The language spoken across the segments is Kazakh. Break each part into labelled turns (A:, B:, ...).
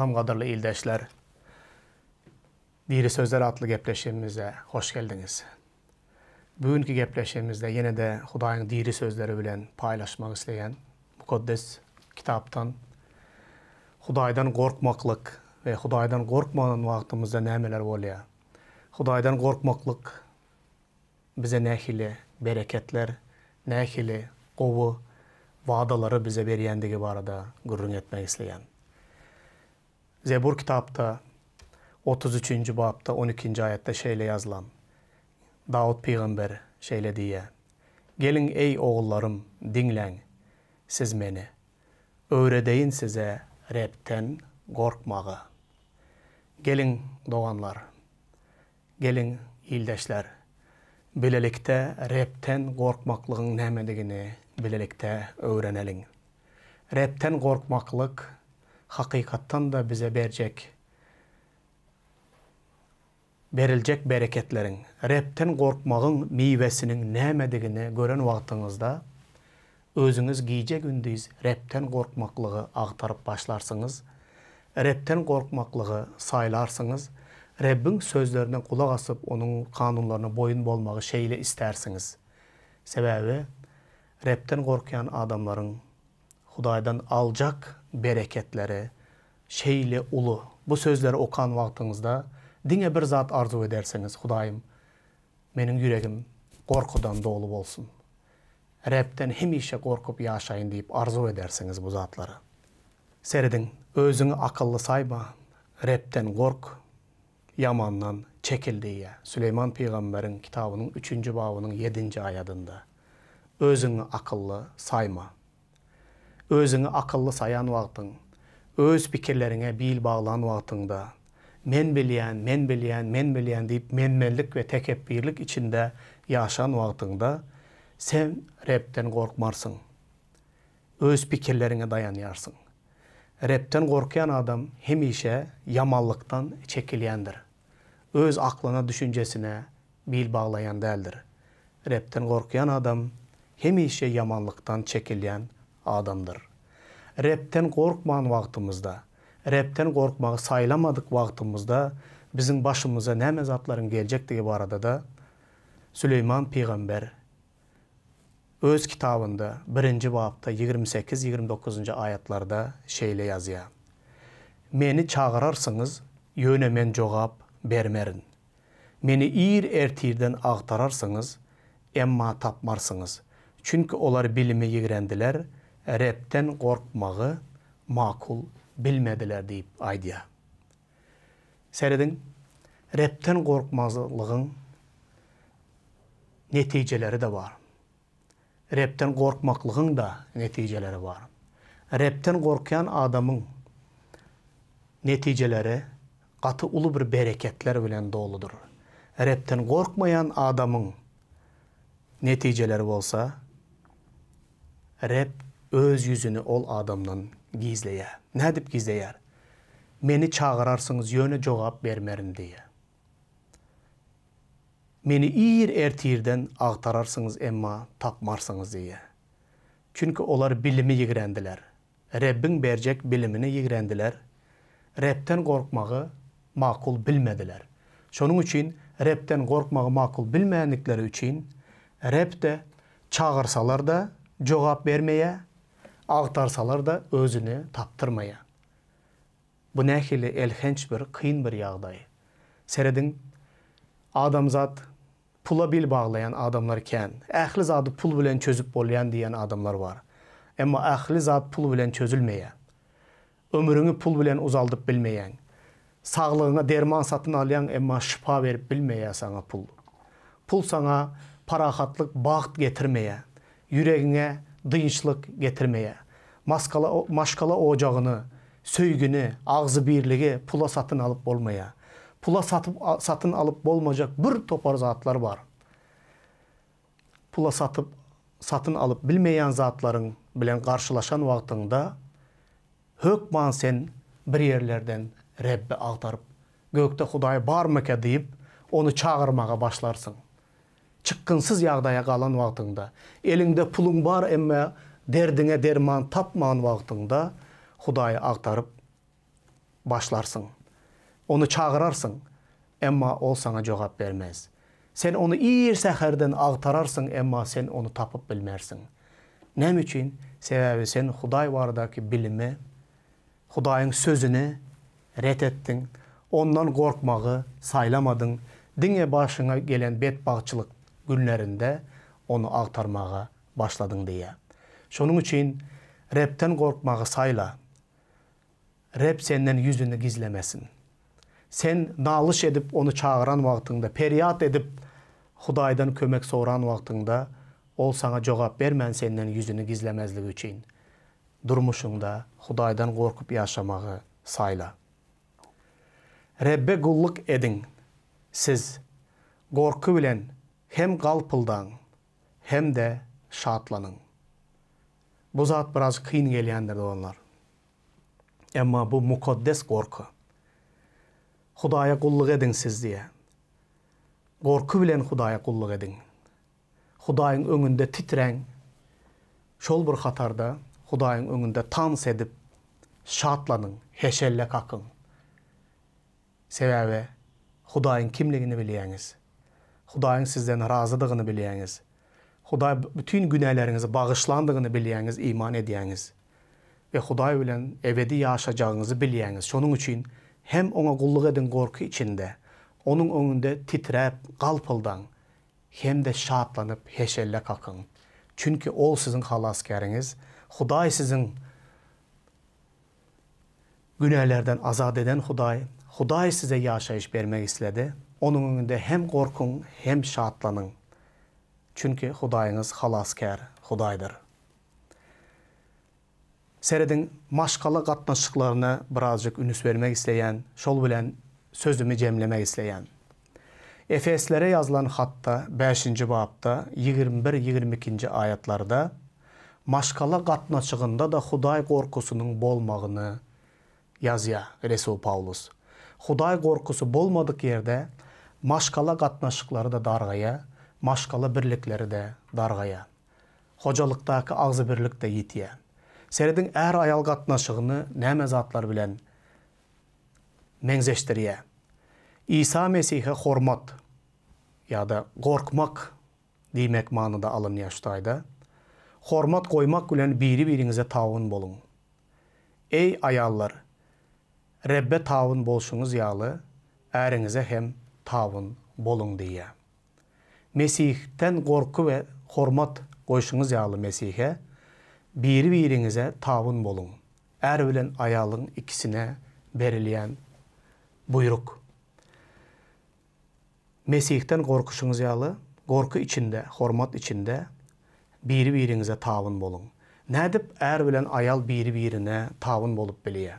A: Salam qadirli eldaşlar. Diri sözler adlı gepleşimimizde hoş geldiniz. Bugünkü gepleşimimizde yine de Xudayın diri sözleri bilen paylaşmak isteyen mukaddes kitaptan Xudaydan korkmaklık ve Xudaydan korkmanın vaxtımızda nämeler bolýar? Xudaydan korkmaklık bize nähili bereketler, nähili gowy, vaadalary bize berýändigi barada gürrüň etmek isleýän. Zebur kitapta 33. babta 12. ayette şeyle yazılan Davut peygamber şeyle diye Gelin ey oğullarım dinlen siz beni. Öğredeyin size repten korkmağı. Gelin doğanlar. Gelin ildeşler. Bilelikte repten korkmaklığın ne nemediğini bilelikte öğrenelim. Repten korkmaklık hakikattan da bize verecek verilecek bereketlerin, repten korkmağın meyvesinin nämedigini gören vaktinizde, özünüz giýje gündiz repten korkmaklığı aktarıp başlarsyňyz. Repten korkmaklığı saýlarsyňyz. Rebbin sözlerine kulak asıp onun kanunlarına boyun bolmağı şeyle istersiniz. Sebebi Repten korkayan adamların Hudaydan alacak берекетлері, шейлі ұлы. Бұ сөздері оқан вақтыңызда діңе бір зат арзу өдерсеңіз, Құдайым, менің үрегім қорқыдан долы болсын. Рәптен хемейше қорқып яшайын дейіп арзу өдерсеңіз бұ затлары. Сәрідің өзіңі ақыллы сайба, рәптен қорқ, яманнан чекілдейе. Сүлейман пиғамбәрің кітабының 3-ші бауының 7-ші аядында. Өзіңі ақыллы сайма, өзіңі ақыллы саян уақытың өз пікірлеріңе бейіл бағылан уақытыңда мен білген мен білген мен білген деп менмендік ве тәкеппірлік ішінде yaşan уақытыңда сен рептен қорқмарсың өз пікірлеріңе даянярсың рептен қорққан адам хемише яманлықтан чекілендір өз ақлына düşüncesine бейіл бағлаян дәлдір рептен қорққан адам хемише яманлықтан чекілген адамдыр рэптен қорықмаған уақытымызда рэптен қорқмағы сайламадық уақытымызда біздің башымызға нәме затларың келжек деген барада да сүлейман пайғамбар өз кітабында бірінші бапта 28-29 аятларда шейле язия мені чағырарсыңыз мен жоғап бермерін мені иір ертирден ақтарарсыңыз, эмма тапмарсыңыз олар билими егрендилер рэптен қорқмағы мақұл білмеділер дейіп айдия Сәрідің, рэптен қорқмазлығың нәтижелері де бар рэптен қорқмақлығың да нәтижелері бар рэптен қорққан адамың нәтижелері қаты ұлы бір берекетлер білен долыдыр рэптен қорқмаян адамың нәтижелері болса рэп өз жүзіні ол адамның гизлея не деп гизлеяр мені чағырарсыңыз жөні жоғап бермерін дие мені иір ертиирден ағтарарсыңыз эмма тапмарсыңыз дие Чүнкі олар билими йигрендилер Рәббің бержек біліміні йигрендилер Рәбтен қорқмағы макул білмеділер. шоның үшін Рәбтен қорқмағы макул билмегендиктери үшін Рәб да да жоғап бермейе, Ақтарсалар да өзіне таптырмая бұл әхелі әлхенч бір қиын бір яғдай сәрідің адамзат pula біл bağlayan адамлар кен, Әхлі зады pul bilen чөзіп bolyan diyen адамлар бар. Әмі Әхлі зад pul bilen çözülmeye, ömrünü pul bilen ұзалдып білмейен. sağlığına дерман сатын alyan emma pul. Pul Дыйыншылық кетірмейе, маскала, машкала сөйгіні, сөйгіні, агзы бирлиги пула сатын алып болмая пула сатып, сатын алып болмажак бір топар затлар бар пула сатып сатын алып билмеген білен қаршылашан каршылашан убактыңда маң сен бір ерлерден ребби агтарып көктө худай бармыке дейіп, оны чағырмаға башларсың чыккынсыз ягдая қалан убактыңда еліңде пулуң бар эмме дердіңе дерман тапмаған убактыңда худай ақтарып башларсың оны чагырарсың әмма ол саңа жооп бермес сен оны ир сахардан ақтарарсың эмма сен оны тапып билмерсиң Нәм үшін себебі сен худай бардағы білімі худайың сөзіне рет еттің ондан қорқмағы сайламадың діңе башыңа келен бетбагчылык гүлнәрінді оны ақтармағы башладың дейі. Шоның үшін рэптен қорқмағы сайла, рэп сеннен юзіні кізлемесін. Сен налыш едіп оны чағыран вақтыңда, перият едіп Худайдан көмек соран вақтыңда, ол саңа жоғап бермен сеннен юзіні кізлемезлігі үшін. Дұрмышыңда Худайдан қорқып яшамағы сайла. Рэббе құллық едің, сіз қорқы hem galpıldan hem de şahatlanın. Bu zat biraz kıyın gelyendir de onlar. Ama bu mukaddes korku. Hudaya kulluk edin siz diye. Korku bilen Hudaya kulluk edin. Hudayın önünde titren, şol bir hatarda Hudayın önünde tans edip şatlanın, heşelle kakın. Sebebi Hudayın kimliğini biliyeniz. Xudayın sizdən razıdığını biləyiniz. Xuday bütün günahlarınızı bağışlandığını biləyiniz, iman edəyiniz. ve Xuday ilə əbədi yaşayacağınızı biləyiniz. Şonun için hem ona qulluq edin qorxu içinde, onun önünde titrəb, qalpıldan, hem de şadlanıb heşelle kalkın. Çünkü o sizin xalaskarınız, Xuday sizin günahlardan azad eden Xuday, Xuday size yaşayış vermek istedi. оның өңінде һәм қорқың һәм шатланың чүнки худайыңыз халаскәр худайдыр сәредің машқалы қатнашықларына біразжық үніс бермек істеян шол білән сөзімі жемлемек істеян эфеслере жазылан хатта 5 нче бапта 21-22 аятларда машқала қатнашығында да худай қорқусының болмағыны язия ресул паулус худай болмадық жерде машкала катнашчылары да даргая машкала бірліклері да даргая хожалыктагы агзы бирлик да етия әр аял катнашыгыны нәме затлар билен иса месихе хормат яда коркмак Деймек маанында алыния штайда хормат коймак билен бири бириңизе табын болуң эй аяллар реббе тауын болушуңуз ялы әріңізе хем табын болың дейі. Месихтен қорқы вән қормат қойшыңыз ялы Месихе, бейір табын болың. Әр өлен аялың ікісіне берілен бұйрық. Месихтен қорқышыңыз ялы, қорқы ішінде, қормат ішінде бейір-бейіріңізе табын болың. Нәдіп әр өлен аял бейір-бейіріне табын болып біле.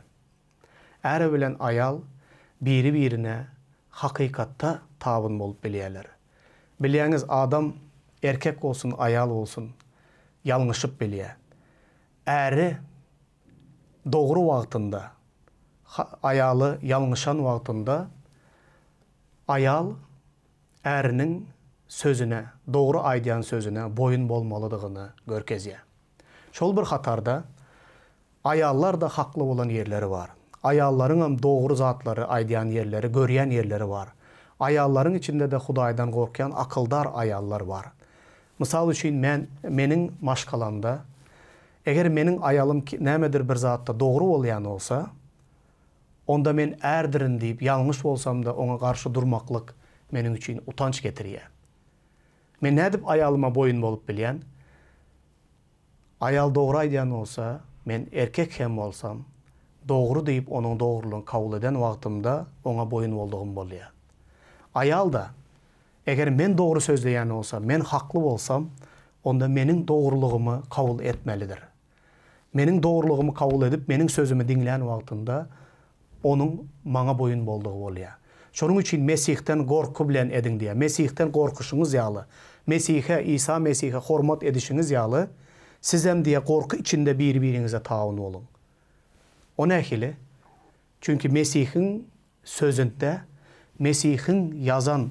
A: Әр өлен аял бейір-бейіріне хақиқатта табын болып білелер білеңіз адам еркек болсын аял болсын ялғышып біле әрі доғыру уақытында аялы ялғышан уақытында аял әрінің сөзіне доғры айдиян сөзіне бойын болмалыдығыны көркезе шол бір қатарда аяллар да хақлы болған ерлері бар аялларың доғыр затлары айдиян ерлері көрген ерлері бар аялларың ішінде де құдайдан қорққан ақылдар аяллар бар мысал үшін мен менің машқаламда егер менің аялым нәмедір бір затта доғры болған болса онда мен әрдірін дейіп ялғыш болсам да оңа қаршы тұрмақлық менің үшін ұтанч кетірген мен нәдіп аялыма бойын болып білген аял доғры айдиян болса мен еркек хем болсам доғыру дейіп, оның доғырылың қауыл әден уақытымда оңа бойын болдығым болия. Аял да, әгер мен доғыры сөзді яны олса, мен хақлы болсам, онда менің доғырылығымы қауыл әтмәлідір. Менің доғырылығымы қауыл әдіп, менің сөзімі дегілен алтында оның маңа бойын болдығы болия. Шоның үшін Месихтен қорқы білен әдің дия, Месихтен ялы, Месихе, Иса Месихе қормат әдішіңіз ялы, сіз әмдия қорқы ічінде бір-біріңізе тауын олың оны әкеле чүнки месихің сөзінде месихің язан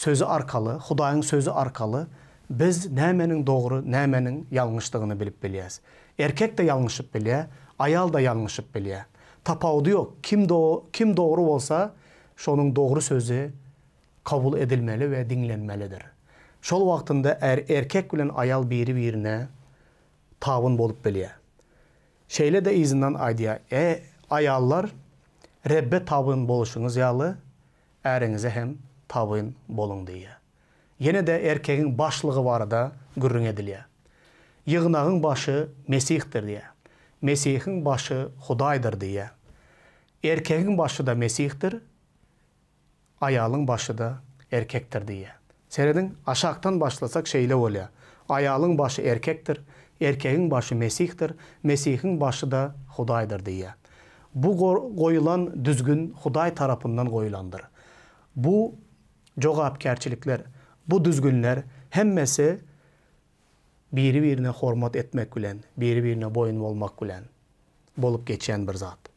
A: сөзі арқалы құдайың сөзі арқалы біз нәменің доғры нәменің яңғыштығыны біліп білеміз еркек те яңғышып біле аял да яңғышып біле тапауды жоқ кім доғ, кім доғры болса соның доғры сөзі қабыл еділмәлі вә диңленмәлідір шол уақытында әр еркек білен аял бері біріне тауын болып біле Şeyle de izinden aydiya. E ayallar Rebbe tabın boluşunuz yalı, ərinize hem tabın bolun diye. Yine de erkeğin başlığı var da gürrün ediliyor. Yığınağın başı Mesih'tir diye. Mesih'in başı Hudaydır diye. Erkeğin başı da Mesih'tir, ayalın başı da erkektir diye еркегің башы месихтір месихің башы да құдайдыр дейі бұл қойылан дүзгін құдай тарапынан қойыландыр бұл жоғапкершіліктер бұл дүзгінлер һәммәсі бірі біріне хормат етмек күлен бірі біріне бойын болмақ күлен болып кетчен бір зат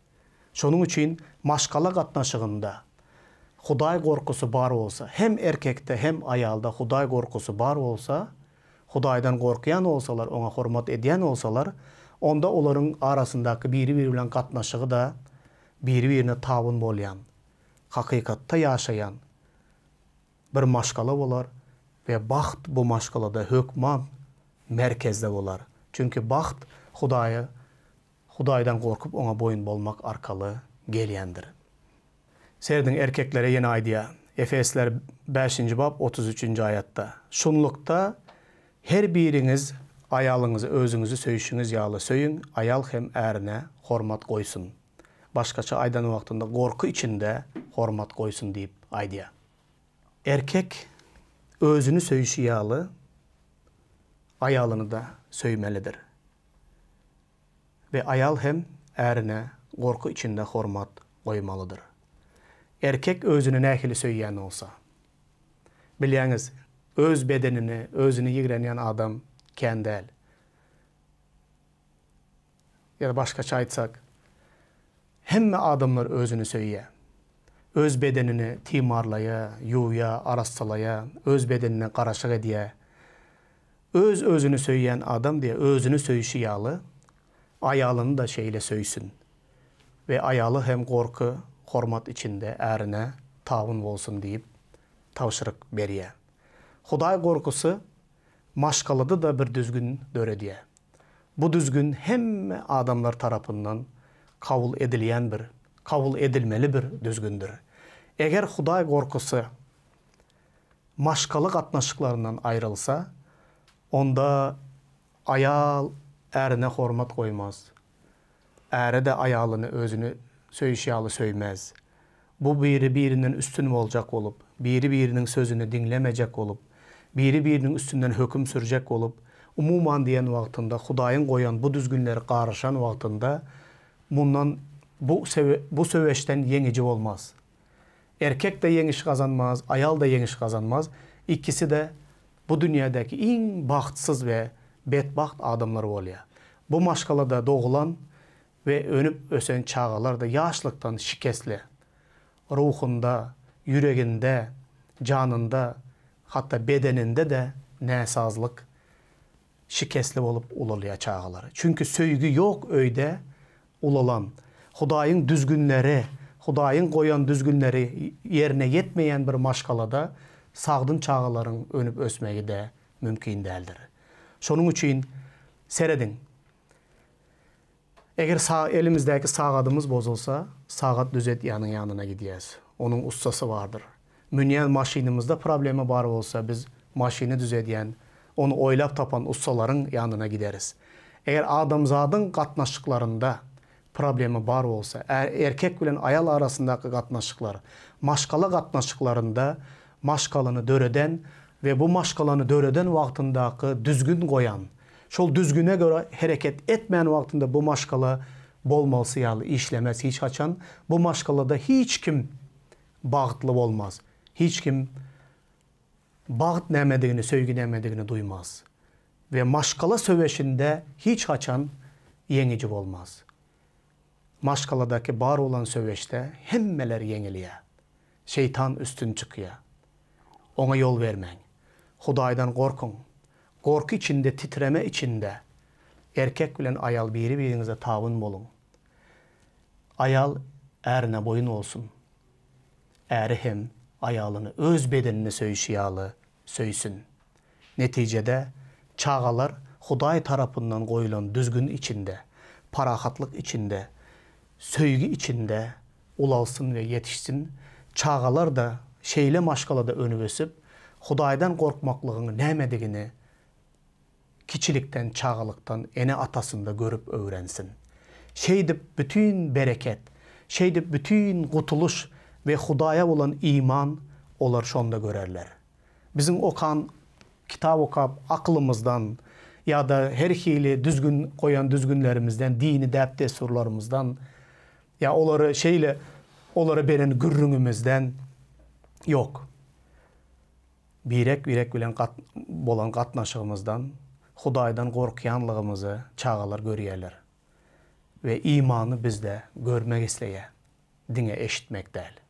A: соның үшін машқала қатнашығында құдай қорқысы бар болса һәм еркекте һәм аялда құдай қорқысы бар болса Худайдан коркуян болсалар, оңа құрмат эдиен болсалар, онда оларың арасындағы бірі бири қатнашығы да бири-бирине табын болyan. яшаян bir машқалы bolar ve baxt bu maşkalada hökman merkezde bolar. Çünkü baxt Hudayı Hudaydan қорқып, ona boyun болмақ арқалы gelyendir. Serdin erkeklere yeni aydiya. Efesler 5. bab 33. аятта. Шунлықта, Her biriniz ayalığınızı, özünüzü сөйüşіңіз ялы сөйін, аял хем әрне құрмет қойсын. Басқача айдан уақтан да қорқу ішінде құрмет қойсын деп айтыя. Еркек өзүнү сөйüşі ялы аялынды сөймеледір. Ве аял хем әрне қорқу ішінде қоймалыдыр. Еркек өзіні әхлі сөййені болса. öz bedenini, özünü ilgilenen adam kendel. Ya da başkaça aytsak, hemme adamlar özünü söyüye. Öz bedenini timarlaya, yuya, arastalaya, öz bedenine karışık diye Öz özünü söyleyen adam diye özünü söyüşü yağlı, ayalını da şeyle söysün. Ve ayalı hem korku, hormat içinde ərine tavun olsun deyip tavşırık beriye.'' Құдай қорқысы машқалыды да бір дүзгін дөредіе бұ дүзгін хәмме адамдар тарапынан қабыл едилген бір қабыл едилмелі бір дүзгіндір егер Құдай қорқысы машқалық атнашықларынан айрылса онда аял әріне хормат қоймаз әрі де аялыны өзіні сөйше алы сөймәз бұ бірі бірінің үстін болжақ болып бірі бірінің сөзіні діңлемәжәк болып бири биринин үстүнөн хөкүм сүржек болуп умуман диян убактында худайын qo'yan bu дүзгүнлер карышан убактында bundan bu сөбе, бу сөбөштен еңичи болмас эркек да еңиш казанмас аял да еңиш казанмас иккиси де бу дүйнөдөгү эң бактысыз ве бетбакт адамдар болуя бу машкалада доголан ve önüp ösen çağalarda yaşlıktan Hatta bedeninde de nesazlık, şikesli olup ululuya çağaları. Çünkü söygü yok öyde ulalan. Hudayın düzgünleri, Hudayın koyan düzgünleri yerine yetmeyen bir maşkalada sağdın çağaların önüp ösmeyi de mümkün değildir. Şonun için seredin. Eğer sağ, elimizdeki sağadımız bozulsa, sağat düzet yanın yanına gidiyoruz. Onun ustası vardır münyən maşinimizdə problemi var olsa biz maşini düz edən, onu oylab tapan ustaların yanına gideriz. Eğer adamzadın qatnaşıqlarında problemi var olsa, er, erkek bilen ayal arasındaki qatnaşıqlar, maşqala qatnaşıqlarında maşqalını döreden ve bu maşqalanı döreden vaxtındaki düzgün koyan, şol düzgüne göre hareket etmeyen vaktinde bu maşqala bol mal siyalı işlemez hiç açan, bu maşqalada hiç kim bağıtlı olmaz.'' hiç kim bağıt nemediğini, sövgü nemediğini duymaz. Ve maşkala söveşinde hiç haçan yenici olmaz. Maşkaladaki bar olan söveşte hemmeler yeniliye. Şeytan üstün çıkıyor. Ona yol vermen. Hudaydan korkun. Korku içinde, titreme içinde. Erkek bilen ayal biri birinize tavın olun. Ayal erine boyun olsun. Eri hem аялыны, өз бедініні сөйшіялы сөйсін. Нетижеде, чағалар Құдай тарапынан қойылан дүзгін ішінде, парақатлық ішінде, сөйгі ішінде ұлалсын ве етішсін. Чағалар да шейлі машқалады өні өсіп, Құдайдан қорқмақлығыны нәмедігіні кичіліктен, чағалықтан әне атасында көріп өйренсін. Шейдіп бүтін берекет, шейдіп бүтін ve Xudaya olan iman olar şonda görerler. Bizim okan kitap okap aklımızdan ya da her hili düzgün koyan düzgünlerimizden, dini dəb desurlarımızdan ya onları şeyle onları beren gürrünümüzden yok. Birek birek bilen kat, bolan katnaşığımızdan Xudaydan qorxuyanlığımızı çağalar görüyorlar. Ve imanı bizde görmek isteye, dine eşitmek değil.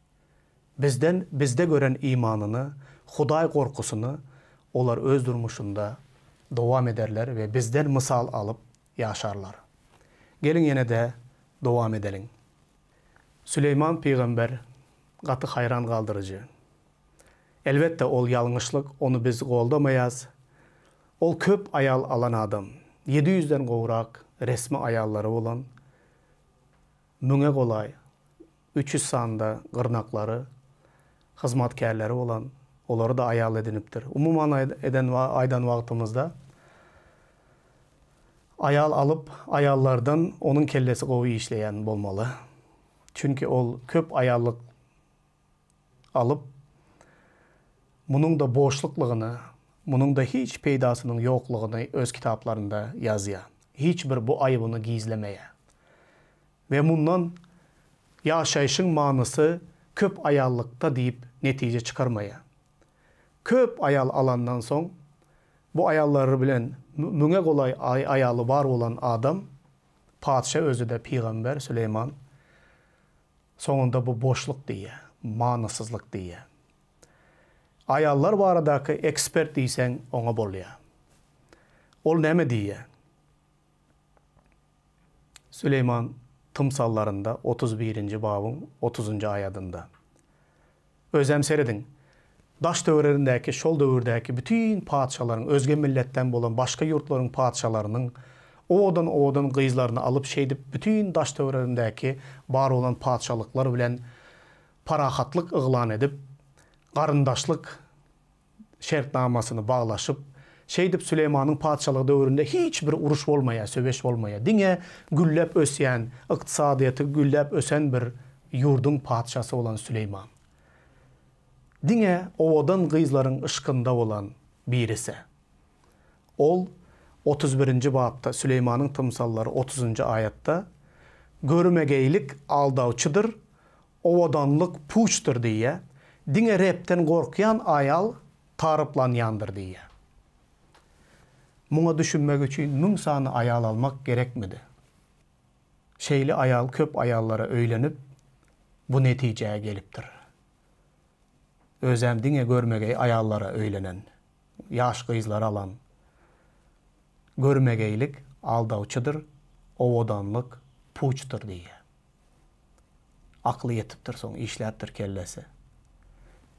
A: Бізден бізде көрен иманыны, Құдай қорқысыны олар өз дұрмышында дуам едерлер бізден мысал алып яшарлар. Келің ене де дуам еделін. Сүлейман пиғамбер қаты қайран қалдырыжы. Әлбетті ол ялыңышлық, оны біз қолдамайаз. Ол көп аял алан адам, 700-ден қоғырақ ресми аяллары олан, мүңе олай, 300 санда қырнақлары Қызматкерлері болан олар да аял эдиниптир умуман айдан убактыбызда аял алып аялдардан оның келесі қоуы ишлеген болмалы чүнки ол көп аяллык алып мұның да бошлықлығыны мұның да hiç пейдасының жоқлығыны өз кітапларында bu айыбыны gizlemeye ve bundan yaşayışın manısı көп ayallıkta deyip netice çıkarmaya. Köp ayal alandan soň bu ayalları bilen müňe kolay ay ayalı var olan adam padişah özü de peygamber Süleyman sonunda bu boşluk diye, manasızlık diye. Ayallar baradaky ekspert diýsen ona borluya. Ol näme diye Süleyman tımsallarında 31. babın 30. ayadında өз даш дәуіріндәки шол дәуірдәки бүтін патшаларың өзге милләттен болған башқа юртларың патшаларының одан одан кыйзларны алып шейдіп бүтін даш дәуіріндәки бар olan патшалыклар белән парахатлык ыглан edip карындашлык шертнамасыны баглашып шейдіп Süleyman'ın padişahlığı dövründe bir uruş bo'lmaya söveş bo'lmaya Dine güllep ösen, iktisadiyeti güllep ösen bir olan Süleyman диңе оводан кыйзларың ышкында болан ол 31-ci баапта Süleymanın тымсалары 30-cu ayatda görmegeylik aldavçıdır, ovadanlık puçtur diye, dine repten тарыплан ayal tarıplanyandır Мұңа Muna düşünmek için mün sanı ayal almak gerekmedi. Şeyli ayal köp ayallara bu özəmdiňe görmegey ayallara öýlenen, ýaş gyzlar alan. Görmegeylik aldawçydyr, owodanlyk puçdyr diýe. Aqlı ýetipdir soň işläpdir kellesi.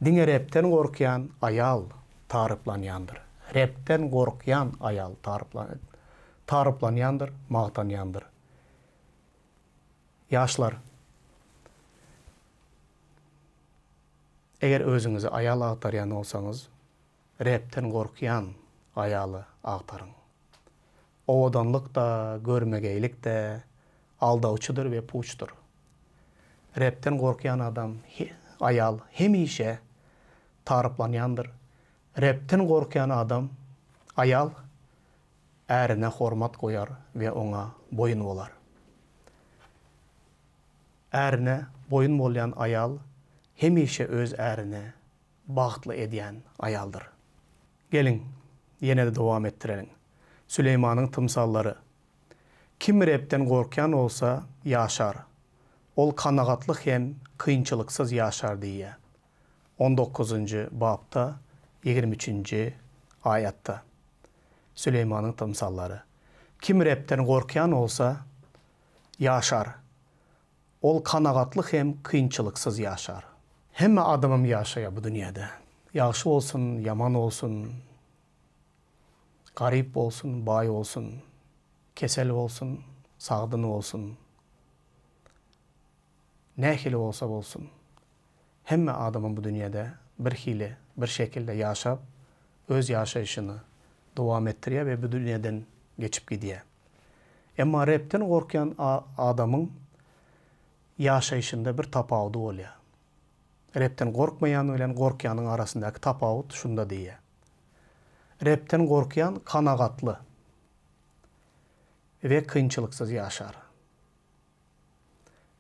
A: Diňe repten gorkýan aýal taryplanýandyr. Repten gorkýan aýal taryplan taryplanýandyr, magtanýandyr. Егер өзүңүз аялы актарыян болсоңуз рэптен аялы актарың ободондук да көрмөгейлик да алдаучудур ве пучтур Рептен коркуян адам аял хемише тарыпланьяндыр Рептен коркуян адам аял әріне қормат qoyar və ona boyun олар. Ərinə boyun olayan hemişe öz ərini baxtlı edən ayaldır. Gelin, yenə də davam etdirelim. Süleymanın tımsalları. Kim repten qorkan olsa yaşar. Ol qanağatlıq hem kıyınçılıksız yaşar diye. 19. babda 23. ayatta. Süleymanın tımsalları. Kim repten qorkan olsa yaşar. Ol qanağatlıq hem kıyınçılıksız yaşar. Hemme adamım yaşaya bu dünyada. Yaxşı olsun, yaman olsun, garip olsun, bay olsun, kesel olsun, sağdını olsun, nehili olsa olsun. Hemme adamım bu dünyada bir hili, bir şekilde yaşap, öz yaşayışını devam ettiriyor ve bu dünyadan geçip gidiye. Ama repten korkan adamın yaşayışında bir tapavdı oluyor. Рептен қорқмаяны өлен қорқияның арасында кітап ауыт шында дейі. Рептен қорқиян қанағатлы ве қиыншылықсыз яшар.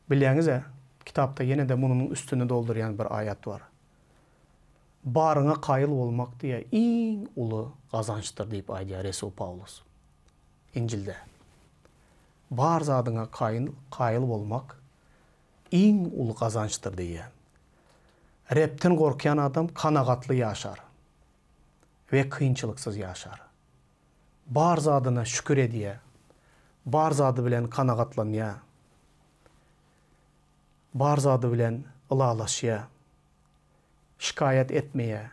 A: Біліңіз ә, кітапта ене де мұның үстіні долдырян бір аят бар. Барыңа қайыл болмақ дейі ең ұлы қазанштыр дейіп айдия Ресу Паулус. Инжілді. Бар задыңа қайыл болмақ ең ұлы қазанштыр Рептен қорқиян адам қанағатлы яшар. Ве қиыншылықсыз яшар. Бар задына шүкір едіе. Бар зады білен қанағатлын я. Бар зады білен ұлалыш я. Шықайет етмейе.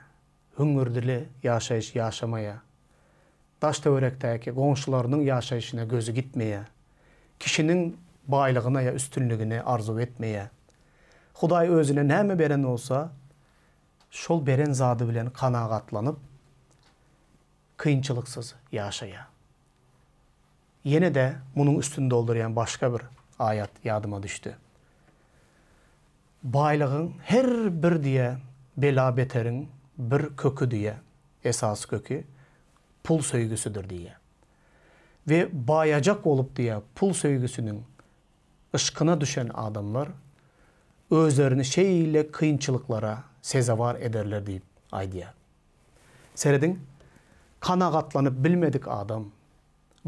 A: Үңірділі яшайш яшамайы. Дашты өректі әке, қоншыларының яшайшына көзі кетмейе. Кішінің байлығына я үстінлігіне арзу етмейе. Xuday özünə nəmə beren olsa, şol beren zadı bilen kanagatlanıp kıyınçılıksız yaşaya. Yine de bunun üstünü dolduruyan başka bir ayet yardıma düştü. Baylığın her bir diye bela beterin bir kökü diye esas kökü pul söygüsüdür diye. Ve bayacak olup diye pul söygüsünün ışkına düşen adamlar өздөрүн шейле кыйынчылыклара сезавар едерлер дейт айдия середиң қанағатланып білмедік адам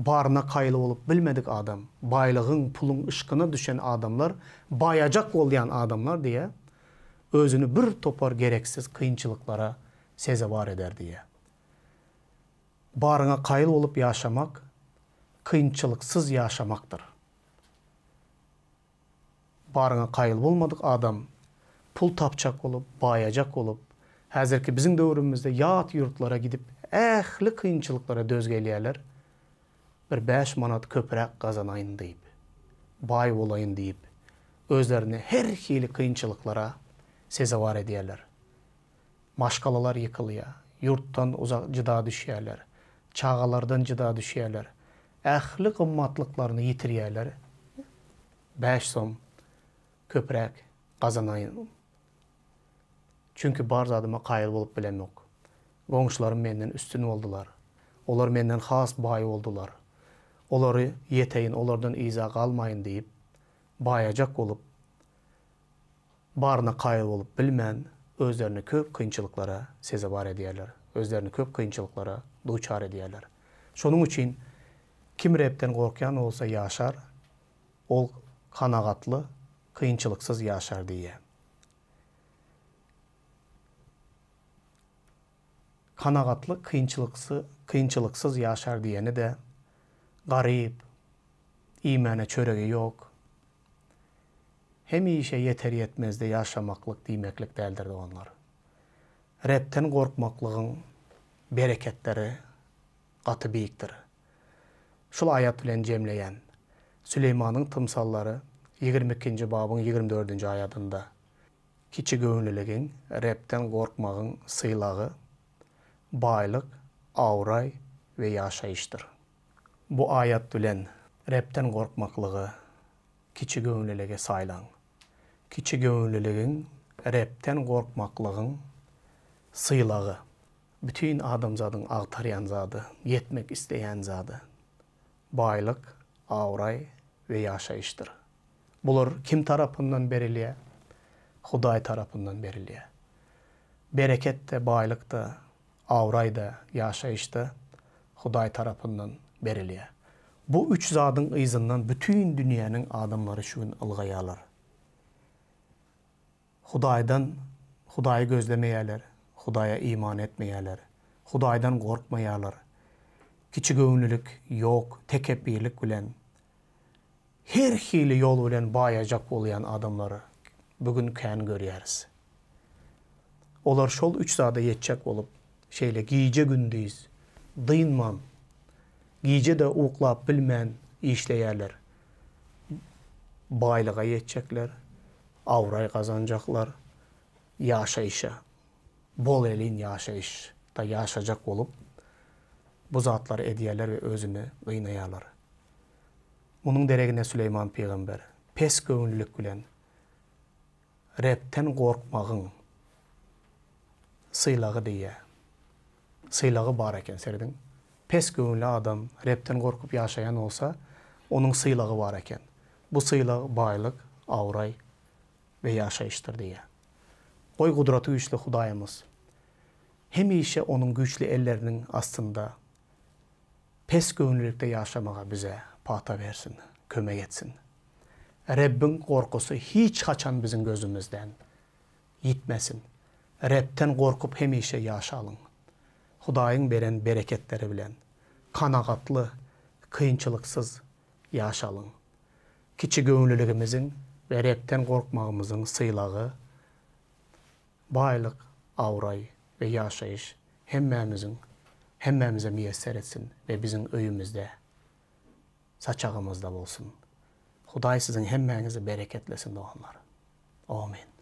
A: барына қайлы болып білмедік адам байлығың пулуң ышкына түшөн адамдар баяжак болгон адамдар дия өзүнү бір топор керексиз кыйынчылыклара сезавар едер дия барыңа қайлы болып яшамак кыйынчылыксыз яшамактыр barına qayıl olmadıq adam pul tapçaq olub, bayacaq olub. Həzir ki bizim dövrümüzdə yat yurtlara gedib əxli qıyınçılıqlara dözg eləyərlər. Bir 5 manat köpərək qazanayın deyib. Bay olayın deyib. Özlərini hər xili qıyınçılıqlara sezəvar edərlər. Maşqalalar yıkılıya, yurtdan uzaq cida düşərlər. Çağalardan cida düşərlər. Əxli qımmatlıqlarını yitirirlər. 5 som көбірәк қазанайын. Чүнкі бар задыма қайыл болып білем жоқ. Оңшыларым менен үстін олдылар. Олар менен хас бай олдылар. Олары етейін, олардан иза қалмайын дейіп, баяжақ болып, барына қайыл болып білмен, өздеріні көп қиыншылықлара сезі бар едерлер. Өздеріні көп қиыншылықлара дучар едерлер. Шоның үшін, кім рептен korkan olsa яшар, ол қанағатлы, kıyınçılıksız yaşar diye. Kanagatlı kıyınçılıksız, kıyınçılıksız yaşar diyeni de garip, imene çöreği yok. Hem işe yeter yetmez de yaşamaklık, diymeklik değildir de onlar. Repten korkmaklığın bereketleri katı beyiktir. Şul ayat bilen cemleyen Süleyman'ın tımsalları 22 бабың 24 аятында кичигөүнүлегиң рептен қорқмағың сыйлағы байлық, аурай ве яшайыштыр бу аят билен рептен коркмаклыгы кичигөүнүлеге сайлаң кичигөүнүлегиң рептен қорқмақлығың сыйлағы бүтін адамзадың агтарян зады жетмек байлық, зады байлық аурай ве яшайыштыр Бұлар кім тарапынан беріле? Құдай тарапынан беріле. Берекетті, байлықты, аурайды, яшайышты Құдай тарапынан беріле. Бұл үш задың ызыннан бүтін дүниенің адамлары үшін ылғаялар. Құдайдан Құдайы көздемеялер, Құдайа иман etmeyeler, Құдайдан қорқмаялар. Кичі көңілік, жоқ, текеппейлік білен her hili yol bilen bayacak olan adamları bugün kən görüyoruz. Onlar şol üç saate yetecek olup şeyle giyce gündeyiz, dıyınmam, giyce de uğlap bilmən işleyerler. Baylığa yetecekler, avray kazanacaklar, yaşayışa, bol elin yaşayış da yaşayacak olup bu zatları ediyeler ve özünü qıynayarlar. мұның дерегіне сүлейман пиғамбар пес көңіллік білен рептен қорқмағың сыйлағы дие сыйлығы бар екен сердің пес көңілі адам рептен қорқып яшаған болса оның сыйлағы бар екен бұл сыйлық байлық аурай ве yaşayıştır дейе. қой Қудрату güçlü Құдайымыз, Hemişe оның güçlü ellerinin астында pes gönüllükte yaşamağa пата берсін көмек етсін рәббің қорқысы hiç қачан біздің көзімізден етмәсін рәбтен қорқып хемеше яшалың құдайың берен берекеттері білен қанағатлы қиыншылықсыз яшалың кіші көңілділігіміздің ve рәбтен қорқмағымыздың сыйлағы байлық аурай ve yaşayış hemmemizin hemmemize müyesser etsin ве біздің үйімізде saçağımızda bulsun. Huday sizin hemmenizi bereketlesin doğanlar. Amin.